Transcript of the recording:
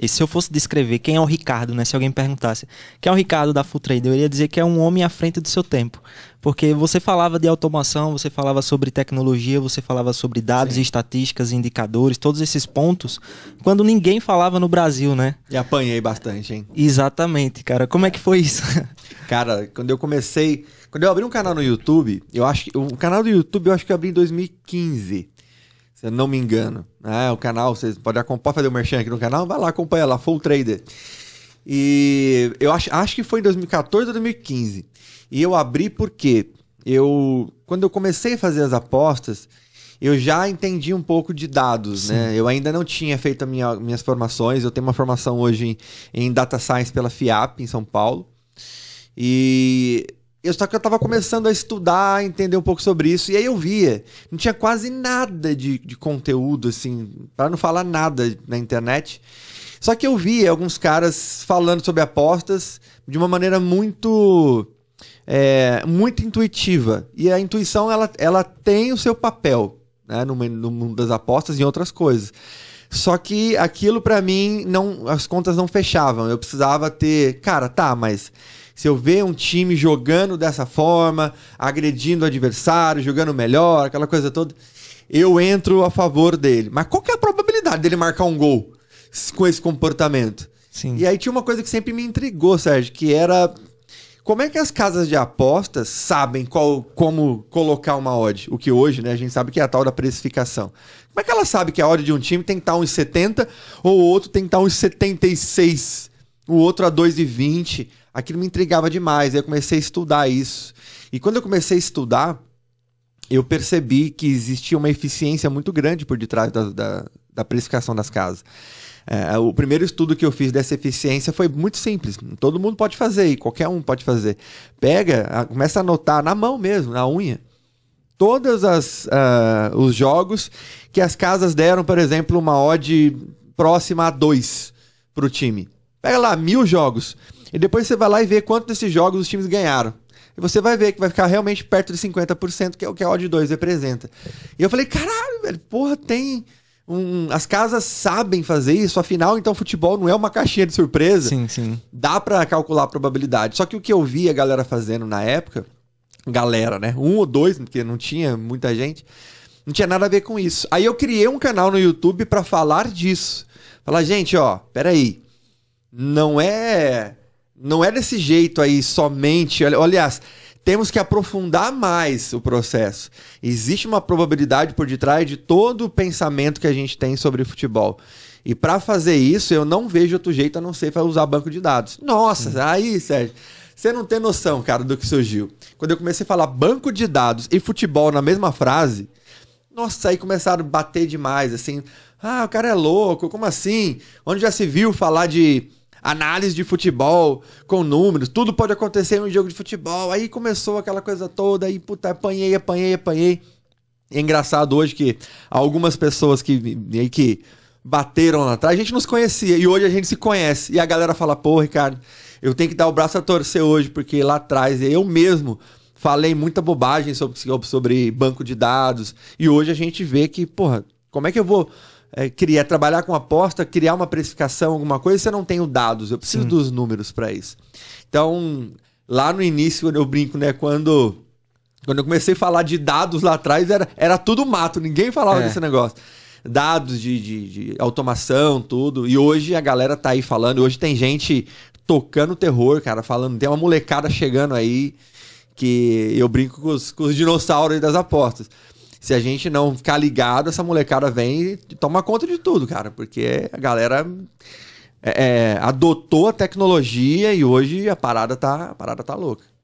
E se eu fosse descrever quem é o Ricardo, né? Se alguém perguntasse quem é o Ricardo da Full Trade, eu iria dizer que é um homem à frente do seu tempo. Porque você falava de automação, você falava sobre tecnologia, você falava sobre dados, Sim. estatísticas, indicadores, todos esses pontos, quando ninguém falava no Brasil, né? E apanhei bastante, hein? Exatamente, cara. Como é que foi isso? cara, quando eu comecei. Quando eu abri um canal no YouTube, eu acho que. O canal do YouTube eu acho que eu abri em 2015 se eu não me engano. É, o canal, vocês podem acompanhar, fazer o um merchan aqui no canal, vai lá, acompanha lá, Full Trader. E eu acho, acho que foi em 2014 ou 2015. E eu abri porque eu, quando eu comecei a fazer as apostas, eu já entendi um pouco de dados, né? Sim. né? Eu ainda não tinha feito minha, minhas formações. Eu tenho uma formação hoje em, em Data Science pela FIAP, em São Paulo. E eu só que eu tava começando a estudar, entender um pouco sobre isso, e aí eu via. Não tinha quase nada de, de conteúdo, assim, para não falar nada na internet. Só que eu via alguns caras falando sobre apostas de uma maneira muito. É, muito intuitiva. E a intuição, ela, ela tem o seu papel né, no, no mundo das apostas e outras coisas. Só que aquilo para mim não, as contas não fechavam. Eu precisava ter, cara, tá, mas se eu ver um time jogando dessa forma, agredindo o adversário, jogando melhor, aquela coisa toda, eu entro a favor dele. Mas qual que é a probabilidade dele marcar um gol com esse comportamento? Sim. E aí tinha uma coisa que sempre me intrigou, Sérgio, que era como é que as casas de apostas sabem qual, como colocar uma odd? O que hoje, né, a gente sabe que é a tal da precificação. Como é que ela sabe que a odd de um time tem que estar tá uns 70 ou o outro tem que estar tá uns 76, o outro a 2,20? aquilo me intrigava demais. Aí eu comecei a estudar isso. E quando eu comecei a estudar, eu percebi que existia uma eficiência muito grande por detrás da, da, da precificação das casas. É, é o primeiro estudo que eu fiz dessa eficiência foi muito simples. Todo mundo pode fazer e qualquer um pode fazer. Pega, começa a anotar na mão mesmo, na unha, todos uh, é, os jogos que as casas deram, por exemplo, uma odd próxima a 2 para o time. Pega lá mil jogos. E depois você vai lá e vê quantos desses jogos os times ganharam. E você vai ver que vai ficar realmente perto de 50%, que é o que a Odd 2 representa. E eu falei, caralho, velho, porra, tem. Um, as casas sabem fazer isso, afinal, então futebol não é uma caixinha de surpresa. Sim, sim. Dá para calcular a probabilidade. Só que o que eu vi a galera fazendo na época, galera, né? Um ou dois, porque não tinha muita gente, não tinha nada a ver com isso. Aí eu criei um canal no YouTube para falar disso. Falar, gente, ó, peraí. Não é não é desse jeito aí somente. Aliás, temos que aprofundar mais o processo. Existe uma probabilidade por detrás de todo o pensamento que a gente tem sobre futebol. E para fazer isso, eu não vejo outro jeito a não ser para usar banco de dados. Nossa, hum. aí, Sérgio, você não tem noção, cara, do que surgiu. Quando eu comecei a falar banco de dados e futebol na mesma frase, nossa, aí começaram a bater demais, assim. Ah, o cara é louco, como assim? Onde já se viu falar de análise de futebol com números, tudo pode acontecer em um jogo de futebol. Aí começou aquela coisa toda, aí puta, apanhei, apanhei, apanhei. É engraçado hoje que algumas pessoas que, que bateram lá atrás, a gente nos conhecia e hoje a gente se conhece. E a galera fala, pô, Ricardo, eu tenho que dar o braço a torcer hoje, porque lá atrás eu mesmo falei muita bobagem sobre, sobre banco de dados. E hoje a gente vê que, porra, como é que eu vou é, criar, é trabalhar com aposta, criar uma precificação, alguma coisa, você não tem os dados. Eu preciso Sim. dos números para isso. Então, lá no início, eu brinco, né? Quando, quando eu comecei a falar de dados lá atrás, era, era tudo mato, ninguém falava é. desse negócio dados de, de, de, automação, tudo. E hoje a galera tá aí falando. Hoje tem gente tocando terror, cara, falando. Tem uma molecada chegando aí que eu brinco com os, com os dinossauros das apostas se a gente não ficar ligado, essa molecada vem e toma conta de tudo, cara. Porque a galera é, é adotou a tecnologia e hoje a parada tá, a parada tá louca.